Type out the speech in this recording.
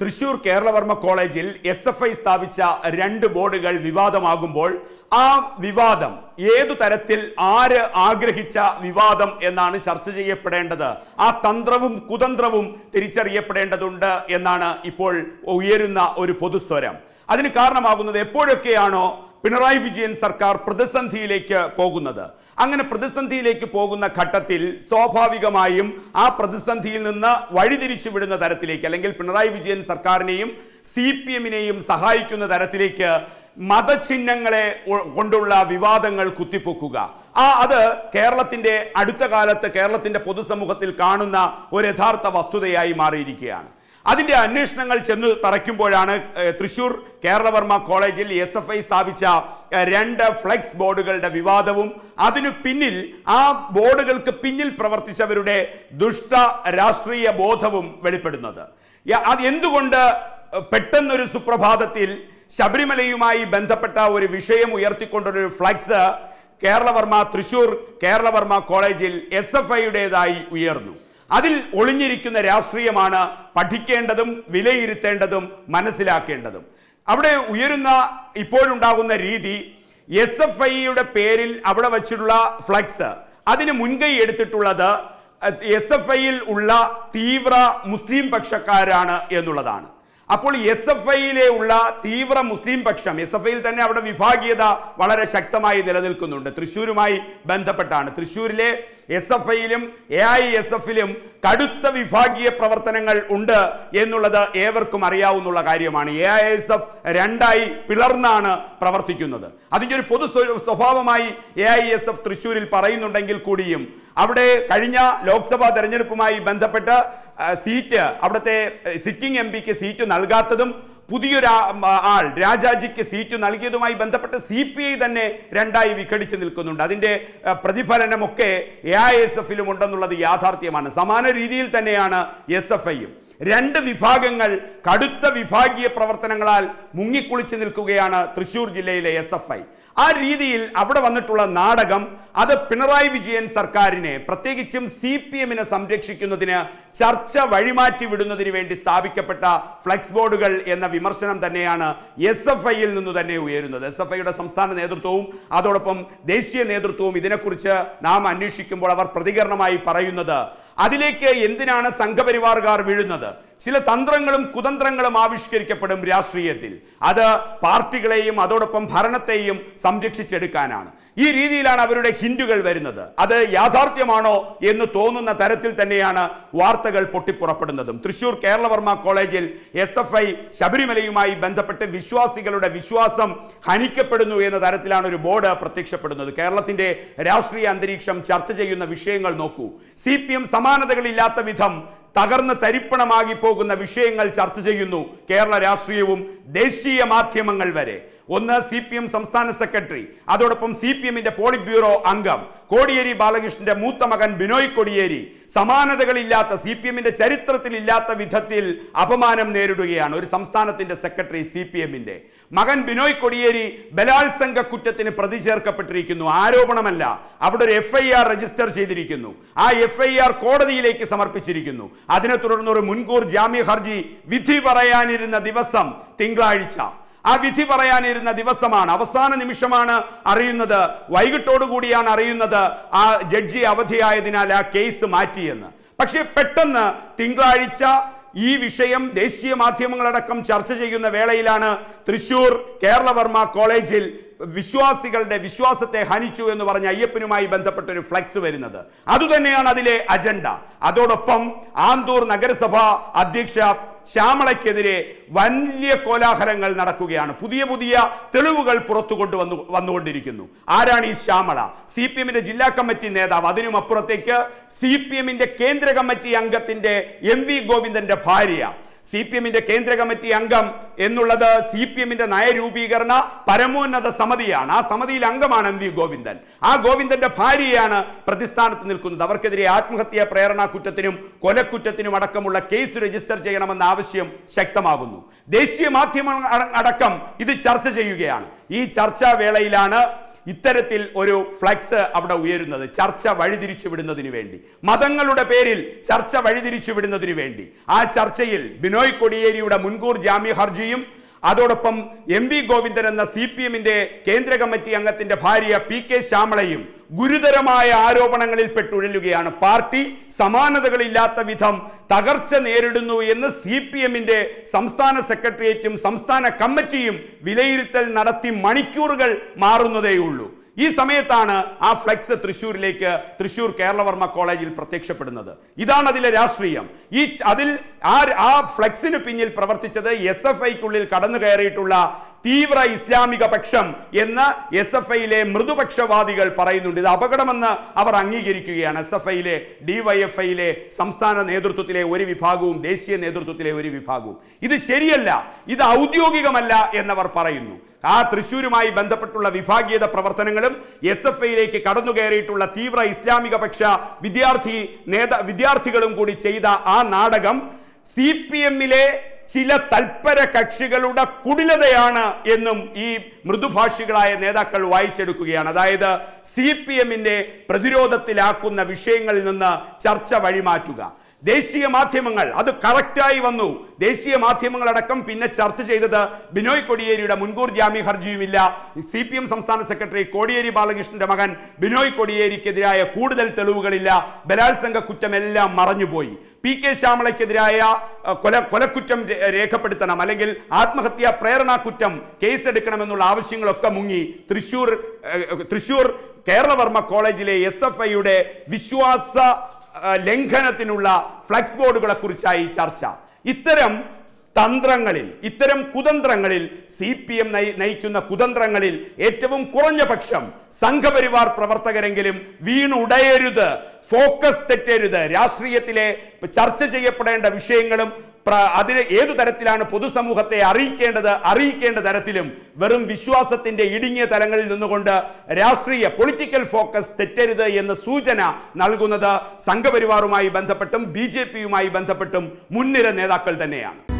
തൃശൂർ കേരളവർമ്മ കോളേജിൽ S F I സ്ഥാപിച്ച രണ്ട് ബോർഡുകൾ വിവാദമാകുമ്പോൾ ആ വിവാദം ഏതു തരത്തിൽ ആര് ആഗ്രഹിച്ച വിവാദം എന്നാണ് ചർച്ച ചെയ്യപ്പെടേണ്ടത് ആ തന്ത്രവും കുതന്ത്രവും തിരിച്ചറിയപ്പെടേണ്ടതുണ്ട് എന്നാണ് ഇപ്പോൾ ഉയരുന്ന ഒരു പൊതുസ്വരം അതിന് കാരണമാകുന്നത് എപ്പോഴൊക്കെയാണോ പിണറായി വിജയൻ സർക്കാർ പ്രതിസന്ധിയിലേക്ക് പോകുന്നത് അങ്ങനെ പ്രതിസന്ധിയിലേക്ക് പോകുന്ന ഘട്ടത്തിൽ സ്വാഭാവികമായും ആ പ്രതിസന്ധിയിൽ നിന്ന് വഴിതിരിച്ചു വിടുന്ന തരത്തിലേക്ക് അല്ലെങ്കിൽ പിണറായി വിജയൻ സർക്കാരിനെയും സി പി എമ്മിനെയും സഹായിക്കുന്ന തരത്തിലേക്ക് മതചിഹ്നങ്ങളെ കൊണ്ടുള്ള വിവാദങ്ങൾ കുത്തിപ്പൊക്കുക ആ അത് കേരളത്തിൻ്റെ അടുത്ത കാലത്ത് കേരളത്തിൻ്റെ പൊതുസമൂഹത്തിൽ കാണുന്ന ഒരു യഥാർത്ഥ വസ്തുതയായി മാറിയിരിക്കുകയാണ് അതിൻ്റെ അന്വേഷണങ്ങൾ ചെന്ന് തറയ്ക്കുമ്പോഴാണ് തൃശൂർ കേരളവർമ്മ കോളേജിൽ എസ് എഫ് ഐ സ്ഥാപിച്ച രണ്ട് ഫ്ലെക്സ് ബോർഡുകളുടെ വിവാദവും അതിനു പിന്നിൽ ആ ബോർഡുകൾക്ക് പിന്നിൽ പ്രവർത്തിച്ചവരുടെ ദുഷ്ട രാഷ്ട്രീയ ബോധവും വെളിപ്പെടുന്നത് അത് എന്തുകൊണ്ട് പെട്ടെന്നൊരു സുപ്രഭാതത്തിൽ ശബരിമലയുമായി ബന്ധപ്പെട്ട ഒരു വിഷയം ഉയർത്തിക്കൊണ്ടൊരു ഫ്ലക്സ് കേരളവർമ്മ തൃശൂർ കേരളവർമ്മ കോളേജിൽ എസ് എഫ് ഐയുടേതായി ഉയർന്നു അതിൽ ഒളിഞ്ഞിരിക്കുന്ന രാഷ്ട്രീയമാണ് പഠിക്കേണ്ടതും വിലയിരുത്തേണ്ടതും മനസ്സിലാക്കേണ്ടതും അവിടെ ഉയരുന്ന ഇപ്പോഴുണ്ടാകുന്ന രീതി എസ് എഫ് ഐയുടെ പേരിൽ അവിടെ വച്ചിട്ടുള്ള ഫ്ലക്സ് അതിന് മുൻകൈ എടുത്തിട്ടുള്ളത് എസ് എഫ് ഐയിൽ ഉള്ള തീവ്ര മുസ്ലിം പക്ഷക്കാരാണ് എന്നുള്ളതാണ് അപ്പോൾ എസ് എഫ് ഐയിലെ ഉള്ള തീവ്ര മുസ്ലിം പക്ഷം എസ് എഫ് ഐയിൽ തന്നെ അവിടെ വിഭാഗീയത വളരെ ശക്തമായി നിലനിൽക്കുന്നുണ്ട് തൃശ്ശൂരുമായി ബന്ധപ്പെട്ടാണ് തൃശ്ശൂരിലെ എസ് എഫ് ഐയിലും എ ഐ എസ് എഫിലും കടുത്ത വിഭാഗീയ പ്രവർത്തനങ്ങൾ ഉണ്ട് എന്നുള്ളത് ഏവർക്കും അറിയാവുന്ന കാര്യമാണ് എ ഐ എസ് എഫ് രണ്ടായി പിളർന്നാണ് പ്രവർത്തിക്കുന്നത് അതിൻ്റെ ഒരു പൊതു സ്വഭാവമായി എ ഐ എസ് എഫ് തൃശ്ശൂരിൽ പറയുന്നുണ്ടെങ്കിൽ കൂടിയും അവിടെ കഴിഞ്ഞ ലോക്സഭാ തെരഞ്ഞെടുപ്പുമായി ബന്ധപ്പെട്ട് സീറ്റ് അവിടുത്തെ സിറ്റിംഗ് എം പിക്ക് സീറ്റ് നൽകാത്തതും പുതിയൊരു ആൾ രാജാജിക്ക് സീറ്റ് നൽകിയതുമായി ബന്ധപ്പെട്ട് സി പി ഐ തന്നെ രണ്ടായി വിഘടിച്ച് നിൽക്കുന്നുണ്ട് അതിൻ്റെ പ്രതിഫലനമൊക്കെ എ ഐ എസ് എഫിലും ഉണ്ടെന്നുള്ളത് യാഥാർത്ഥ്യമാണ് സമാന രീതിയിൽ തന്നെയാണ് എസ് എഫ് ഐയും രണ്ട് വിഭാഗങ്ങൾ കടുത്ത വിഭാഗീയ പ്രവർത്തനങ്ങളാൽ മുങ്ങിക്കുളിച്ചു നിൽക്കുകയാണ് തൃശൂർ ജില്ലയിലെ എസ് എഫ് ഐ ആ രീതിയിൽ അവിടെ വന്നിട്ടുള്ള നാടകം അത് പിണറായി വിജയൻ സർക്കാരിനെ പ്രത്യേകിച്ചും സി പി എമ്മിനെ സംരക്ഷിക്കുന്നതിന് ചർച്ച വഴിമാറ്റി വിടുന്നതിന് വേണ്ടി സ്ഥാപിക്കപ്പെട്ട ഫ്ലെക്സ് ബോർഡുകൾ എന്ന വിമർശനം തന്നെയാണ് എസ് എഫ് ഐയിൽ നിന്ന് തന്നെ ഉയരുന്നത് എസ് എഫ് ഐയുടെ സംസ്ഥാന നേതൃത്വവും അതോടൊപ്പം ദേശീയ നേതൃത്വവും ഇതിനെക്കുറിച്ച് നാം അന്വേഷിക്കുമ്പോൾ അവർ പ്രതികരണമായി പറയുന്നത് അതിലേക്ക് എന്തിനാണ് സംഘപരിവാറുകാർ വീഴുന്നത് ചില തന്ത്രങ്ങളും കുതന്ത്രങ്ങളും ആവിഷ്കരിക്കപ്പെടും രാഷ്ട്രീയത്തിൽ അത് പാർട്ടികളെയും അതോടൊപ്പം ഭരണത്തെയും സംരക്ഷിച്ചെടുക്കാനാണ് ഈ രീതിയിലാണ് അവരുടെ ഹിൻഡുകൾ വരുന്നത് അത് യാഥാർത്ഥ്യമാണോ എന്ന് തോന്നുന്ന തരത്തിൽ തന്നെയാണ് വാർത്തകൾ പൊട്ടിപ്പുറപ്പെടുന്നതും തൃശൂർ കേരളവർമ്മ കോളേജിൽ എസ് എഫ് ഐ ശബരിമലയുമായി ബന്ധപ്പെട്ട് വിശ്വാസികളുടെ വിശ്വാസം ഹനിക്കപ്പെടുന്നു എന്ന തരത്തിലാണ് ഒരു ബോർഡ് പ്രത്യക്ഷപ്പെടുന്നത് കേരളത്തിന്റെ രാഷ്ട്രീയ അന്തരീക്ഷം ചർച്ച ചെയ്യുന്ന വിഷയങ്ങൾ നോക്കൂ സി പി എം സമാനതകളില്ലാത്ത വിധം തകർന്ന് തരിപ്പണമാകി പോകുന്ന വിഷയങ്ങൾ ചർച്ച ചെയ്യുന്നു കേരള രാഷ്ട്രീയവും ദേശീയ മാധ്യമങ്ങൾ വരെ ഒന്ന് സി പി എം സംസ്ഥാന സെക്രട്ടറി അതോടൊപ്പം സി പി എമ്മിന്റെ പോളിറ്റ് ബ്യൂറോ അംഗം കോടിയേരി ബാലകൃഷ്ണന്റെ മൂത്ത മകൻ ബിനോയ് കോടിയേരി സമാനതകളില്ലാത്ത സി പി എമ്മിന്റെ ചരിത്രത്തിലില്ലാത്ത വിധത്തിൽ അപമാനം നേരിടുകയാണ് ഒരു സംസ്ഥാനത്തിന്റെ സെക്രട്ടറി സി പി എമ്മിന്റെ മകൻ ബിനോയ് കൊടിയേരി ബലാത്സംഗ കുറ്റത്തിന് പ്രതി ചേർക്കപ്പെട്ടിരിക്കുന്നു ആരോപണമല്ല അവിടെ ഒരു എഫ് ഐ ആർ രജിസ്റ്റർ ചെയ്തിരിക്കുന്നു ആ എഫ് ഐ ആർ കോടതിയിലേക്ക് സമർപ്പിച്ചിരിക്കുന്നു അതിനെ തുടർന്ന് ഒരു മുൻകൂർ ജാമ്യ ഹർജി വിധി പറയാനിരുന്ന ദിവസം തിങ്കളാഴ്ച ആ വിധി പറയാനിരുന്ന ദിവസമാണ് അവസാന നിമിഷമാണ് അറിയുന്നത് വൈകിട്ടോടുകൂടിയാണ് അറിയുന്നത് ആ ജഡ്ജി അവധിയായതിനാൽ ആ കേസ് മാറ്റിയെന്ന് പക്ഷേ പെട്ടെന്ന് തിങ്കളാഴ്ച ഈ വിഷയം ദേശീയ മാധ്യമങ്ങളടക്കം ചർച്ച ചെയ്യുന്ന വേളയിലാണ് തൃശൂർ കേരളവർമ്മ കോളേജിൽ വിശ്വാസികളുടെ വിശ്വാസത്തെ ഹനിച്ചു എന്ന് പറഞ്ഞ അയ്യപ്പനുമായി ബന്ധപ്പെട്ട ഒരു ഫ്ലക്സ് വരുന്നത് അതുതന്നെയാണ് അതിലെ അജണ്ട അതോടൊപ്പം ആന്തൂർ നഗരസഭ അധ്യക്ഷ ശ്യാമളയ്ക്കെതിരെ വലിയ കോലാഹലങ്ങൾ നടക്കുകയാണ് പുതിയ പുതിയ തെളിവുകൾ പുറത്തു കൊണ്ടുവന്നു വന്നുകൊണ്ടിരിക്കുന്നു ആരാണ് ഈ ശ്യാമള സി പി എമ്മിന്റെ ജില്ലാ കമ്മിറ്റി നേതാവ് അതിനും അപ്പുറത്തേക്ക് സി പി എമ്മിന്റെ കേന്ദ്ര കമ്മിറ്റി അംഗത്തിന്റെ എം വി ഗോവിന്ദന്റെ ഭാര്യ സി പി എമ്മിന്റെ കേന്ദ്ര കമ്മിറ്റി അംഗം എന്നുള്ളത് സി പി എമ്മിന്റെ നയരൂപീകരണ പരമോന്നത സമിതിയാണ് ആ സമിതിയിൽ അംഗമാണ് എം വി ഗോവിന്ദൻ ആ ഗോവിന്ദന്റെ ഭാര്യയാണ് പ്രതിസ്ഥാനത്ത് നിൽക്കുന്നത് അവർക്കെതിരെ ആത്മഹത്യാ പ്രേരണാ കുറ്റത്തിനും കൊലക്കുറ്റത്തിനും അടക്കമുള്ള കേസ് രജിസ്റ്റർ ചെയ്യണമെന്ന ആവശ്യം ശക്തമാകുന്നു ദേശീയ മാധ്യമ അടക്കം ഇത് ചർച്ച ചെയ്യുകയാണ് ഈ ചർച്ചാവേളയിലാണ് ഇത്തരത്തിൽ ഒരു ഫ്ലക്സ് അവിടെ ഉയരുന്നത് ചർച്ച വഴിതിരിച്ചു വിടുന്നതിന് വേണ്ടി മതങ്ങളുടെ പേരിൽ ചർച്ച വഴിതിരിച്ചു വിടുന്നതിന് വേണ്ടി ആ ചർച്ചയിൽ ബിനോയ് കൊടിയേരിയുടെ മുൻകൂർ ജാമ്യ ഹർജിയും അതോടൊപ്പം എം വി ഗോവിന്ദൻ എന്ന സി പി എമ്മിന്റെ കേന്ദ്ര കമ്മിറ്റി അംഗത്തിന്റെ ഭാര്യ പി കെ ശ്യാമളയും ഗുരുതരമായ ആരോപണങ്ങളിൽ പെട്ടുഴലുകയാണ് പാർട്ടി സമാനതകളില്ലാത്ത വിധം തകർച്ച നേരിടുന്നു എന്ന് സി പി എമ്മിൻ്റെ സംസ്ഥാന സെക്രട്ടേറിയറ്റും സംസ്ഥാന കമ്മിറ്റിയും വിലയിരുത്തൽ നടത്തി മണിക്കൂറുകൾ മാറുന്നതേയുള്ളൂ ഈ സമയത്താണ് ആ ഫ്ലെക്സ് തൃശ്ശൂരിലേക്ക് തൃശ്ശൂർ കേരളവർമ്മ കോളേജിൽ പ്രത്യക്ഷപ്പെടുന്നത് ഇതാണ് അതിലെ രാഷ്ട്രീയം ഈ അതിൽ ആ ആ ഫ്ലെക്സിന് പിന്നിൽ പ്രവർത്തിച്ചത് എസ് എഫ് ഐക്കുള്ളിൽ കടന്നു കയറിയിട്ടുള്ള തീവ്ര ഇസ്ലാമിക പക്ഷം എന്ന് എസ് എഫ് ഐയിലെ മൃദുപക്ഷവാദികൾ പറയുന്നുണ്ട് ഇത് അപകടമെന്ന് അവർ അംഗീകരിക്കുകയാണ് എസ് എഫ് ഐയിലെ ഡിവൈഎഫ്ഐയിലെ സംസ്ഥാന നേതൃത്വത്തിലെ ഒരു വിഭാഗവും ദേശീയ നേതൃത്വത്തിലെ ഒരു വിഭാഗവും ഇത് ശരിയല്ല ഇത് ഔദ്യോഗികമല്ല എന്നവർ പറയുന്നു ആ തൃശൂരുമായി ബന്ധപ്പെട്ടുള്ള വിഭാഗീയത പ്രവർത്തനങ്ങളും എസ് എഫ് ഐയിലേക്ക് കടന്നു കയറിയിട്ടുള്ള തീവ്ര ഇസ്ലാമിക പക്ഷ വിദ്യാർത്ഥി നേതാ വിദ്യാർത്ഥികളും കൂടി ചെയ്ത ആ നാടകം സി പി എമ്മിലെ ചില തൽപര കക്ഷികളുടെ കുടിലതയാണ് എന്നും ഈ മൃദുഭാഷികളായ നേതാക്കൾ വായിച്ചെടുക്കുകയാണ് അതായത് സി പി എമ്മിൻ്റെ പ്രതിരോധത്തിലാക്കുന്ന വിഷയങ്ങളിൽ നിന്ന് ചർച്ച വഴിമാറ്റുക ദേശീയ മാധ്യമങ്ങൾ അത് കറക്റ്റായി വന്നു ദേശീയ മാധ്യമങ്ങളടക്കം പിന്നെ ചർച്ച ചെയ്തത് ബിനോയ് കോടിയേരിയുടെ മുൻകൂർ ജാമ്യ ഹർജിയുമില്ല സി പി എം സംസ്ഥാന സെക്രട്ടറി കോടിയേരി ബാലകൃഷ്ണന്റെ മകൻ ബിനോയ് കോടിയേരിക്കെതിരായ കൂടുതൽ തെളിവുകളില്ല ബലാത്സംഗ കുറ്റമെല്ലാം മറഞ്ഞുപോയി പി കെ ശ്യാമളയ്ക്കെതിരായ കൊല കൊലക്കുറ്റം രേഖപ്പെടുത്തണം അല്ലെങ്കിൽ ആത്മഹത്യാ പ്രേരണാ കുറ്റം കേസെടുക്കണമെന്നുള്ള ആവശ്യങ്ങളൊക്കെ മുങ്ങി തൃശൂർ തൃശൂർ കേരളവർമ്മ കോളേജിലെ എസ് എഫ് ഐയുടെ വിശ്വാസ ലംഘനത്തിനുള്ള ഫ്ലക്സ് ബോർഡുകളെ കുറിച്ചായി ചർച്ച ഇത്തരം തന്ത്രങ്ങളിൽ ഇത്തരം കുതന്ത്രങ്ങളിൽ സി പി എം നയിക്കുന്ന കുതന്ത്രങ്ങളിൽ ഏറ്റവും കുറഞ്ഞ പക്ഷം സംഘപരിവാർ പ്രവർത്തകരെങ്കിലും വീണുടയരുത് ഫോക്കസ് തെറ്റരുത് രാഷ്ട്രീയത്തിലെ ചർച്ച ചെയ്യപ്പെടേണ്ട വിഷയങ്ങളും അതിന് ഏതു തരത്തിലാണ് പൊതുസമൂഹത്തെ അറിയിക്കേണ്ടത് അറിയിക്കേണ്ട തരത്തിലും വെറും വിശ്വാസത്തിന്റെ ഇടുങ്ങിയ തലങ്ങളിൽ നിന്നുകൊണ്ട് രാഷ്ട്രീയ പൊളിറ്റിക്കൽ ഫോക്കസ് തെറ്റരുത് എന്ന സൂചന നൽകുന്നത് സംഘപരിവാറുമായി ബന്ധപ്പെട്ടും ബി ബന്ധപ്പെട്ടും മുൻനിര നേതാക്കൾ തന്നെയാണ്